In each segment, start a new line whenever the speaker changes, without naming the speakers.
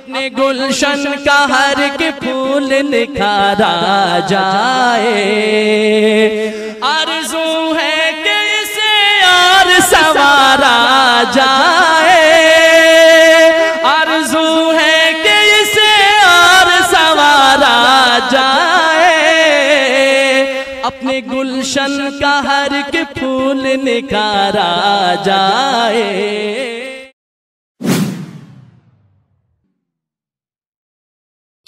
اپنے گلشن کا ہر کے پھول نکھارا جائے آرزو ہے کہ اسے اور سوارا جائے آرزو ہے کہ اسے اور سوارا جائے اپنے گلشن کا ہر کے پھول نکھارا جائے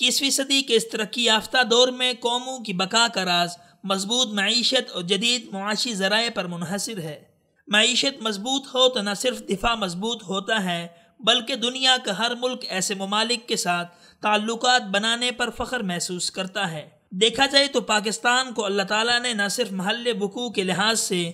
اکیسویں صدی کے اس ترقی یافتہ دور میں قوموں کی بقا کا راز مضبوط معیشت اور جدید معاشی ذرائع پر منحصر ہے معیشت مضبوط ہو تو نہ صرف دفاع مضبوط ہوتا ہے بلکہ دنیا کا ہر ملک ایسے ممالک کے ساتھ تعلقات بنانے پر فخر محسوس کرتا ہے دیکھا جائے تو پاکستان کو اللہ تعالیٰ نے نہ صرف محل بکو کے لحاظ سے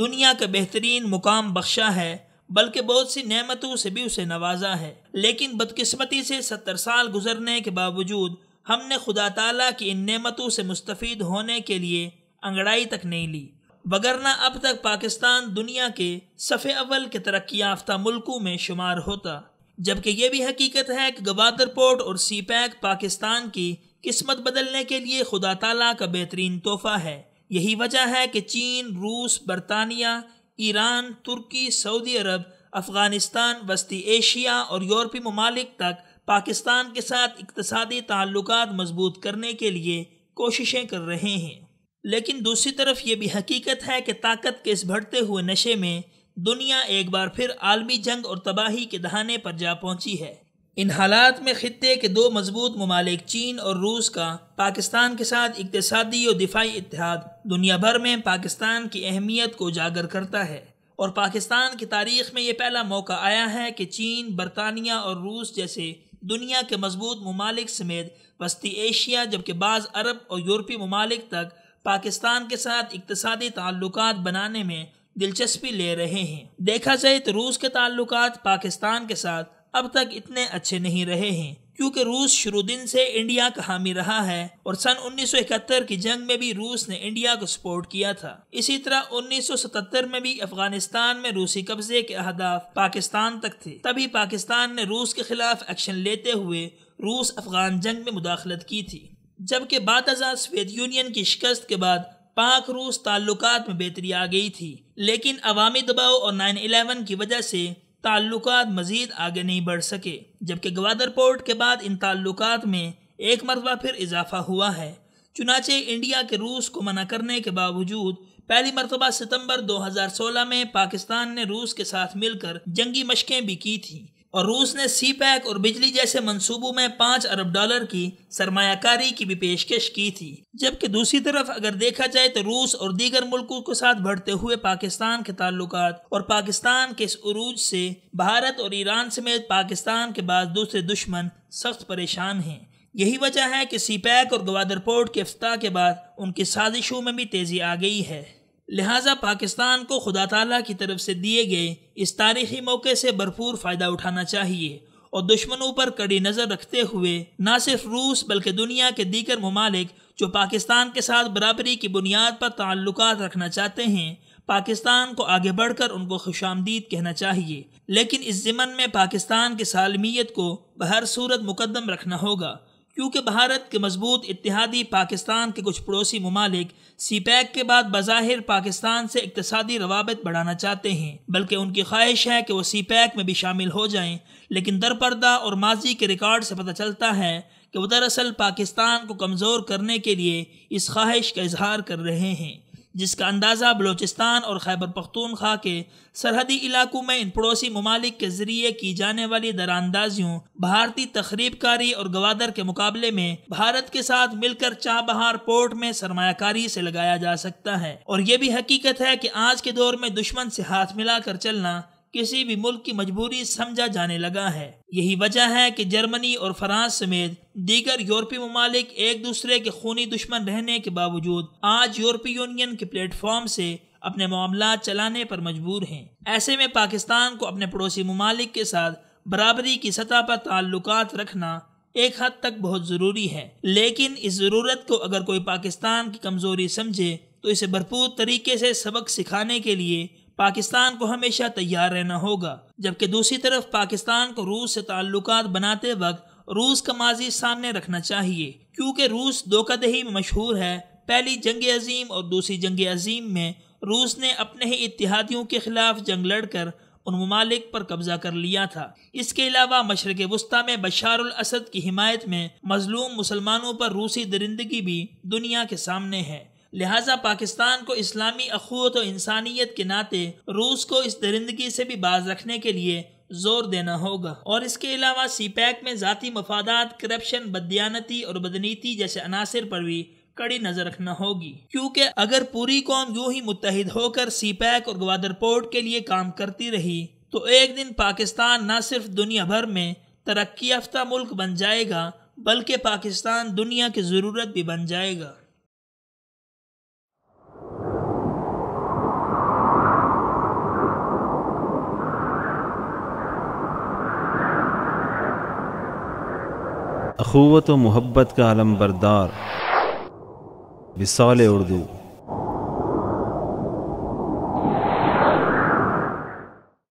دنیا کا بہترین مقام بخشا ہے بلکہ بہت سی نعمتوں سے بھی اسے نوازا ہے لیکن بدقسمتی سے ستر سال گزرنے کے باوجود ہم نے خدا تعالیٰ کی ان نعمتوں سے مستفید ہونے کے لیے انگڑائی تک نہیں لی بگرنہ اب تک پاکستان دنیا کے سفے اول کے ترقی یافتہ ملکوں میں شمار ہوتا جبکہ یہ بھی حقیقت ہے کہ گوادر پورٹ اور سی پیک پاکستان کی قسمت بدلنے کے لیے خدا تعالیٰ کا بہترین تحفہ ہے یہی وجہ ہے کہ چین روس برطانیہ ایران ترکی سعودی عرب افغانستان وسطی ایشیا اور یورپی ممالک تک پاکستان کے ساتھ اقتصادی تعلقات مضبوط کرنے کے لیے کوششیں کر رہے ہیں لیکن دوسری طرف یہ بھی حقیقت ہے کہ طاقت کے اس بڑھتے ہوئے نشے میں دنیا ایک بار پھر عالمی جنگ اور تباہی کے دہانے پر جا پہنچی ہے ان حالات میں خطے کے دو مضبوط ممالک چین اور روس کا پاکستان کے ساتھ اقتصادی اور دفاعی اتحاد دنیا بھر میں پاکستان کی اہمیت کو اجاگر کرتا ہے اور پاکستان کی تاریخ میں یہ پہلا موقع آیا ہے کہ چین برطانیہ اور روس جیسے دنیا کے مضبوط ممالک سمیت وسطی ایشیا جبکہ بعض عرب اور یورپی ممالک تک پاکستان کے ساتھ اقتصادی تعلقات بنانے میں دلچسپی لے رہے ہیں دیکھا جائے تو روس کے تعلقات پاکستان کے ساتھ اب تک اتنے اچھے نہیں رہے ہیں کیونکہ روس شروع دن سے انڈیا کا حامی رہا ہے اور سن انیس سو اکہتر کی جنگ میں بھی روس نے انڈیا کو سپورٹ کیا تھا اسی طرح انیس سو ستتر میں بھی افغانستان میں روسی قبضے کے اہداف پاکستان تک تھے تبھی پاکستان نے روس کے خلاف ایکشن لیتے ہوئے روس افغان جنگ میں مداخلت کی تھی جبکہ بعد ازاں سویت یونین کی شکست کے بعد پاک روس تعلقات میں بہتری آ گئی تھی لیکن عوامی دباؤ اور نائن الیون کی وجہ سے تعلقات مزید آگے نہیں بڑھ سکے جبکہ گوادر پورٹ کے بعد ان تعلقات میں ایک مرتبہ پھر اضافہ ہوا ہے چنانچہ انڈیا کے روس کو منع کرنے کے باوجود پہلی مرتبہ ستمبر دو ہزار سولہ میں پاکستان نے روس کے ساتھ مل کر جنگی مشقیں بھی کی تھیں اور روس نے سی پیک اور بجلی جیسے منصوبوں میں پانچ ارب ڈالر کی سرمایہ کاری کی بھی پیشکش کی تھی جبکہ دوسری طرف اگر دیکھا جائے تو روس اور دیگر ملکوں کے ساتھ بڑھتے ہوئے پاکستان کے تعلقات اور پاکستان کے اس عروج سے بھارت اور ایران سمیت پاکستان کے بعض دوسرے دشمن سخت پریشان ہیں یہی وجہ ہے کہ سی پیک اور گوادر پورٹ کے افتتاح کے بعد ان کی سازشوں میں بھی تیزی آ گئی ہے لہٰذا پاکستان کو خدا تعالیٰ کی طرف سے دیے گئے اس تاریخی موقع سے بھرپور فائدہ اٹھانا چاہیے اور دشمنوں پر کڑی نظر رکھتے ہوئے نہ صرف روس بلکہ دنیا کے دیگر ممالک جو پاکستان کے ساتھ برابری کی بنیاد پر تعلقات رکھنا چاہتے ہیں پاکستان کو آگے بڑھ کر ان کو خوش آمدید کہنا چاہیے لیکن اس ضمن میں پاکستان کی سالمیت کو بہر صورت مقدم رکھنا ہوگا کیونکہ بھارت کے مضبوط اتحادی پاکستان کے کچھ پڑوسی ممالک سی پیک کے بعد بظاہر پاکستان سے اقتصادی روابط بڑھانا چاہتے ہیں بلکہ ان کی خواہش ہے کہ وہ سی پیک میں بھی شامل ہو جائیں لیکن درپردہ اور ماضی کے ریکارڈ سے پتہ چلتا ہے کہ وہ دراصل پاکستان کو کمزور کرنے کے لیے اس خواہش کا اظہار کر رہے ہیں جس کا اندازہ بلوچستان اور خیبر پختونخوا کے سرحدی علاقوں میں ان پڑوسی ممالک کے ذریعے کی جانے والی دراندازیوں بھارتی تخریب کاری اور گوادر کے مقابلے میں بھارت کے ساتھ مل کر چاں بہار پورٹ میں سرمایہ کاری سے لگایا جا سکتا ہے اور یہ بھی حقیقت ہے کہ آج کے دور میں دشمن سے ہاتھ ملا کر چلنا کسی بھی ملک کی مجبوری سمجھا جانے لگا ہے یہی وجہ ہے کہ جرمنی اور فرانس سمیت دیگر یورپی ممالک ایک دوسرے کے خونی دشمن رہنے کے باوجود آج یورپی یونین کے پلیٹ فارم سے اپنے معاملات چلانے پر مجبور ہیں ایسے میں پاکستان کو اپنے پڑوسی ممالک کے ساتھ برابری کی سطح پر تعلقات رکھنا ایک حد تک بہت ضروری ہے لیکن اس ضرورت کو اگر کوئی پاکستان کی کمزوری سمجھے تو اسے بھرپور طریقے سے سبق سکھانے کے لیے پاکستان کو ہمیشہ تیار رہنا ہوگا جبکہ دوسری طرف پاکستان کو روس سے تعلقات بناتے وقت روس کا ماضی سامنے رکھنا چاہیے کیونکہ روس دھوکہ دہی میں مشہور ہے پہلی جنگ عظیم اور دوسری جنگ عظیم میں روس نے اپنے ہی اتحادیوں کے خلاف جنگ لڑ کر ان ممالک پر قبضہ کر لیا تھا اس کے علاوہ مشرق وسطی میں بشار الاسد کی حمایت میں مظلوم مسلمانوں پر روسی درندگی بھی دنیا کے سامنے ہے لہٰذا پاکستان کو اسلامی اخوت و انسانیت کے ناطے روس کو اس درندگی سے بھی باز رکھنے کے لیے زور دینا ہوگا اور اس کے علاوہ سی پیک میں ذاتی مفادات کرپشن بدیانتی اور بدنیتی جیسے عناصر پر بھی کڑی نظر رکھنا ہوگی کیونکہ اگر پوری قوم یوں ہی متحد ہو کر سی پیک اور گوادر پورٹ کے لیے کام کرتی رہی تو ایک دن پاکستان نہ صرف دنیا بھر میں ترقی یافتہ ملک بن جائے گا بلکہ پاکستان دنیا کی ضرورت بھی بن جائے گا اخوت و محبت کا علم بردار وصال اردو